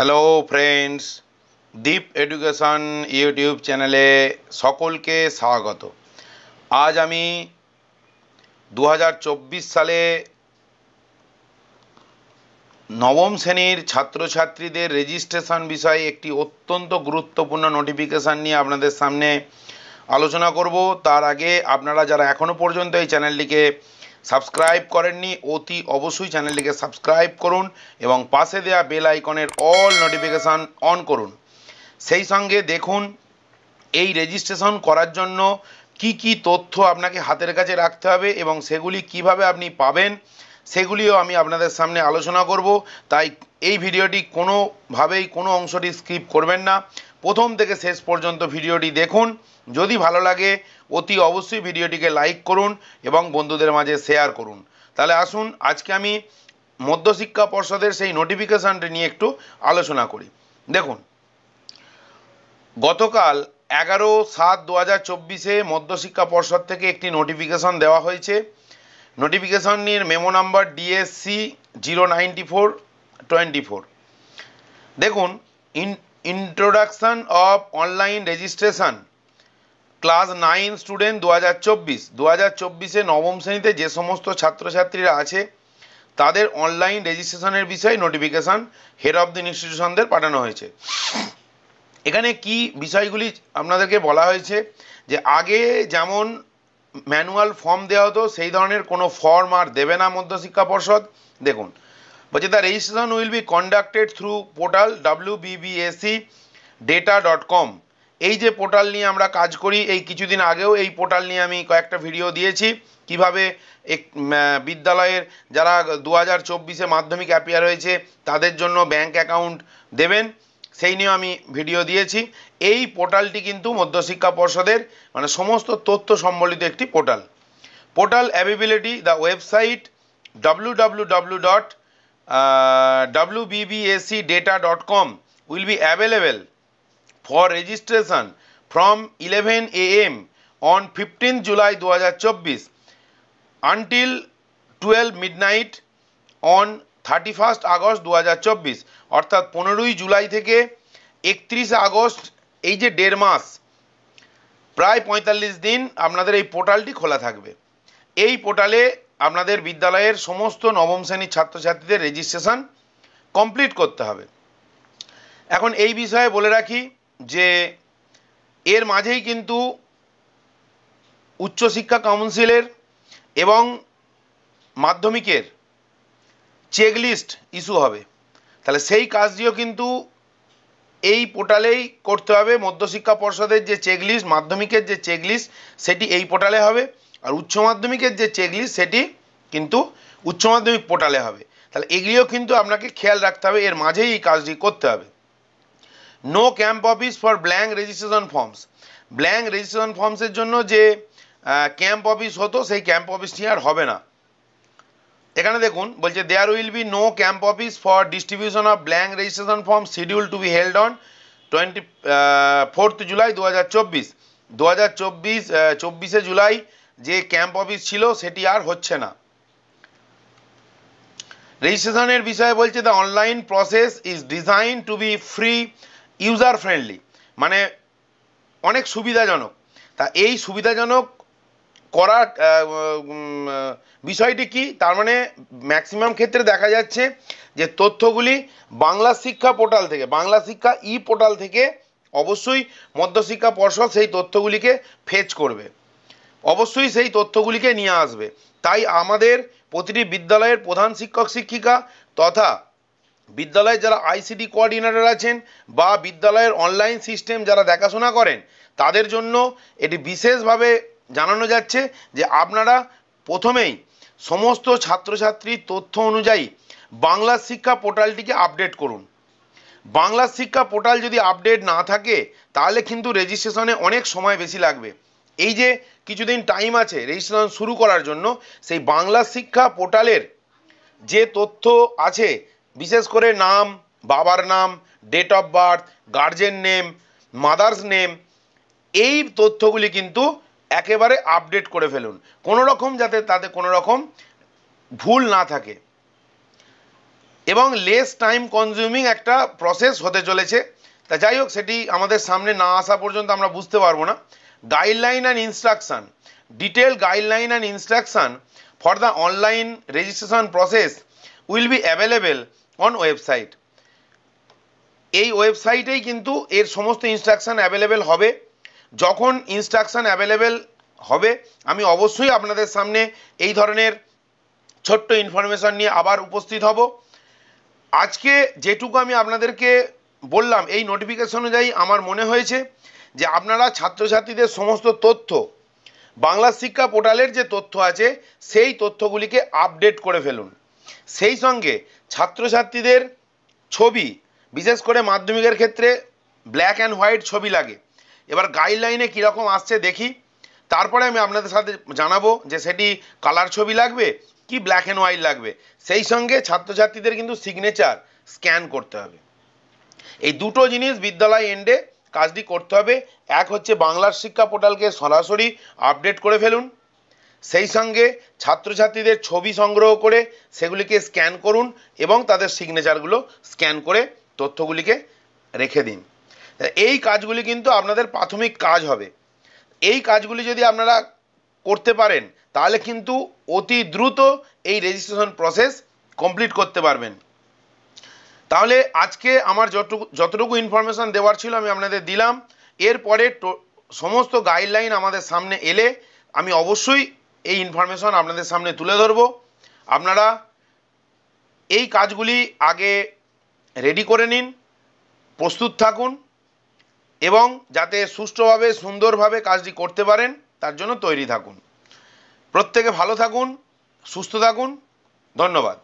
hello friends Deep education YouTube চ্যানেলে সকলকে স্বাগত আজ আমি দু সালে নবম শ্রেণীর ছাত্রছাত্রীদের রেজিস্ট্রেশন বিষয়ে একটি অত্যন্ত গুরুত্বপূর্ণ নোটিফিকেশান নিয়ে আপনাদের সামনে আলোচনা করব তার আগে আপনারা যারা এখনও পর্যন্ত এই চ্যানেলটিকে সাবস্ক্রাইব করেননি অতি অবশ্যই চ্যানেলটিকে সাবস্ক্রাইব করুন এবং পাশে দেয়া বেল আইকনের অল নোটিফিকেশান অন করুন সেই সঙ্গে দেখুন এই রেজিস্ট্রেশন করার জন্য কি কি তথ্য আপনাকে হাতের কাছে রাখতে হবে এবং সেগুলি কিভাবে আপনি পাবেন সেগুলিও আমি আপনাদের সামনে আলোচনা করব তাই এই ভিডিওটি কোনোভাবেই কোনো অংশটি স্কিপ করবেন না প্রথম থেকে শেষ পর্যন্ত ভিডিওটি দেখুন যদি ভালো লাগে অতি অবশ্যই ভিডিওটিকে লাইক করুন এবং বন্ধুদের মাঝে শেয়ার করুন তাহলে আসুন আজকে আমি মধ্যশিক্ষা পর্ষদের সেই নোটিফিকেশানটি নিয়ে একটু আলোচনা করি দেখুন গতকাল এগারো সাত দু হাজার চব্বিশে মধ্যশিক্ষা পর্ষদ থেকে একটি নোটিফিকেশন দেওয়া হয়েছে নোটিফিকেশান নিয়ে memo number DSC zero ninety four twenty four দেখুন in introduction of online registration class nine student দু হাজার চব্বিশ দু হাজার চব্বিশে নবম শ্রেণীতে যে সমস্ত ছাত্রছাত্রীরা আছে তাদের অনলাইন রেজিস্ট্রেশনের বিষয়ে নোটিফিকেশান হেড অফ দ্য ইনস্টিটিউশনদের পাঠানো হয়েছে এখানে কি বিষয়গুলি আপনাদেরকে বলা হয়েছে যে আগে যেমন ম্যানুয়াল ফর্ম দেওয়া হতো সেই ধরনের কোনো ফর্ম আর দেবে না মধ্যশিক্ষা পর্ষদ দেখুন বলছে the registration will be conducted through portal W BBAC data dot com এই যে পোর্টাল নিয়ে আমরা কাজ করি এই কিছুদিন আগেও এই পোর্টাল নিয়ে আমি কয়েকটা ভিডিও দিয়েছি কিভাবে এক বিদ্যালয়ের যারা দু হাজার চব্বিশে মাধ্যমিক অ্যাপিয়ার হয়েছে তাদের জন্য ব্যাংক অ্যাকাউন্ট দেবেন সেই নিয়েও আমি ভিডিও দিয়েছি এই পোর্টালটি কিন্তু মধ্যশিক্ষা পর্ষদের মানে সমস্ত তথ্য সম্বলিত একটি portal portal availability the website W W W dot uh, wbbacdata.com will be available for registration from 11 am on 15 July 2024 until 12 midnight on 31st August দু হাজার চব্বিশ অর্থাৎ পনেরোই জুলাই থেকে একত্রিশে আগস্ট এই যে দেড় মাস প্রায় পঁয়তাল্লিশ দিন আপনাদের এই পোর্টালটি খোলা থাকবে এই পোর্টালে আপনাদের বিদ্যালয়ের সমস্ত নবম শ্রেণীর ছাত্রছাত্রীদের রেজিস্ট্রেশন কমপ্লিট করতে হবে এখন এই বিষয়ে বলে রাখি যে এর মাঝেই কিন্তু উচ্চশিক্ষা কাউন্সিলের এবং মাধ্যমিকের চেকলিস্ট ইস্যু হবে তাহলে সেই কাজটিও কিন্তু এই পোর্টালেই করতে হবে মধ্যশিক্ষা পর্ষদের যে চেকলিস্ট মাধ্যমিকের যে চেকলিস্ট সেটি এই পোর্টালে হবে আর উচ্চ মাধ্যমিকের যে চেকলিস্ট সেটি কিন্তু উচ্চ মাধ্যমিক পোর্টালে হবে তাহলে এগুলিও কিন্তু আপনাকে খেয়াল রাখতে হবে এর মাঝেই এই কাজটি করতে হবে no camp office for blank registration forms blank registration ফর্মসের জন্য যে ক্যাম্প অফিস হতো সেই ক্যাম্প অফিসটি আর হবে না এখানে দেখুন বলছে there will be no camp office for distribution of blank registration form schedule to be held on twenty fourth July দু হাজার চব্বিশ দু হাজার চব্বিশ চব্বিশে জুলাই যে ক্যাম্প অফিস ছিল সেটি আর হচ্ছে না রেজিস্ট্রেশনের বিষয়ে বলছে the online process is design to be free user friendly মানে অনেক সুবিধাজনক তা এই সুবিধাজনক করা বিষয়টি কি তার মানে ম্যাক্সিমাম ক্ষেত্রে দেখা যাচ্ছে যে তথ্যগুলি বাংলা শিক্ষা পোর্টাল থেকে বাংলা শিক্ষা ই পোর্টাল থেকে অবশ্যই মধ্যশিক্ষা পর্ষদ সেই তথ্যগুলিকে ফেচ করবে অবশ্যই সেই তথ্যগুলিকে নিয়ে আসবে তাই আমাদের প্রতিটি বিদ্যালয়ের প্রধান শিক্ষক শিক্ষিকা তথা বিদ্যালয়ে যারা আইসিডি কোয়ার্ডিনেটর আছেন বা বিদ্যালয়ের অনলাইন সিস্টেম যারা দেখাশোনা করেন তাদের জন্য এটি বিশেষভাবে জানানো যাচ্ছে যে আপনারা প্রথমেই সমস্ত ছাত্রছাত্রীর তথ্য অনুযায়ী বাংলা শিক্ষা পোর্টালটিকে আপডেট করুন বাংলা শিক্ষা পোর্টাল যদি আপডেট না থাকে তাহলে কিন্তু রেজিস্ট্রেশনে অনেক সময় বেশি লাগবে এই যে কিছুদিন টাইম আছে রেজিস্ট্রেশন শুরু করার জন্য সেই বাংলা শিক্ষা পোর্টালের যে তথ্য আছে বিশেষ করে নাম বাবার নাম date of birth guardian name mother's name এই তথ্যগুলি কিন্তু একেবারে আপডেট করে ফেলুন কোনো রকম যাতে তাতে কোনো রকম ভুল না থাকে এবং লেস টাইম কনজিউমিং একটা প্রসেস হতে চলেছে তা যাই হোক সেটি আমাদের সামনে না আসা পর্যন্ত আমরা বুঝতে পারবো না guideline and instruction detail guideline and instruction for the online registration process will be available on website এই ওয়েবসাইটেই কিন্তু এর সমস্ত ইনস্ট্রাকশান অ্যাভেলেবেল হবে যখন ইনস্ট্রাকশান অ্যাভেলেবেল হবে আমি অবশ্যই আপনাদের সামনে এই ধরনের ছোট্ট ইনফরমেশান নিয়ে আবার উপস্থিত হব আজকে যেটুকু আমি আপনাদেরকে বললাম এই নোটিফিকেশন অনুযায়ী আমার মনে হয়েছে যে আপনারা ছাত্রছাত্রীদের সমস্ত তথ্য বাংলা শিক্ষা পোর্টালের যে তথ্য আছে সেই তথ্যগুলিকে আপডেট করে ফেলুন সেই সঙ্গে ছাত্রছাত্রীদের ছবি বিশেষ করে মাধ্যমিকের ক্ষেত্রে ব্ল্যাক অ্যান্ড হোয়াইট ছবি লাগে এবার গাইডলাইনে কীরকম আসছে দেখি তারপরে আমি আপনাদের সাথে জানাবো যে সেটি কালার ছবি লাগবে কি ব্ল্যাক অ্যান্ড হোয়াইট লাগবে সেই সঙ্গে ছাত্রছাত্রীদের কিন্তু সিগনেচার স্ক্যান করতে হবে এই দুটো জিনিস বিদ্যালয় এন্ডে কাজটি করতে হবে এক হচ্ছে বাংলার শিক্ষা পোর্টালকে সরাসরি আপডেট করে ফেলুন সেই সঙ্গে ছাত্রছাত্রীদের ছবি সংগ্রহ করে সেগুলিকে স্ক্যান করুন এবং তাদের সিগনেচারগুলো স্ক্যান করে তথ্যগুলিকে রেখে দিন এই কাজগুলি কিন্তু আপনাদের প্রাথমিক কাজ হবে এই কাজগুলি যদি আপনারা করতে পারেন তাহলে কিন্তু অতি দ্রুত এই রেজিস্ট্রেশন প্রসেস কমপ্লিট করতে পারবেন তাহলে আজকে আমার যতটুকু যতটুকু ইনফরমেশান দেওয়ার ছিল আমি আপনাদের দিলাম এরপরে সমস্ত গাইডলাইন আমাদের সামনে এলে আমি অবশ্যই এই ইনফরমেশন আপনাদের সামনে তুলে ধরব আপনারা এই কাজগুলি আগে রেডি করে নিন প্রস্তুত থাকুন এবং যাতে সুষ্ঠুভাবে সুন্দরভাবে কাজটি করতে পারেন তার জন্য তৈরি থাকুন প্রত্যেকে ভালো থাকুন সুস্থ থাকুন ধন্যবাদ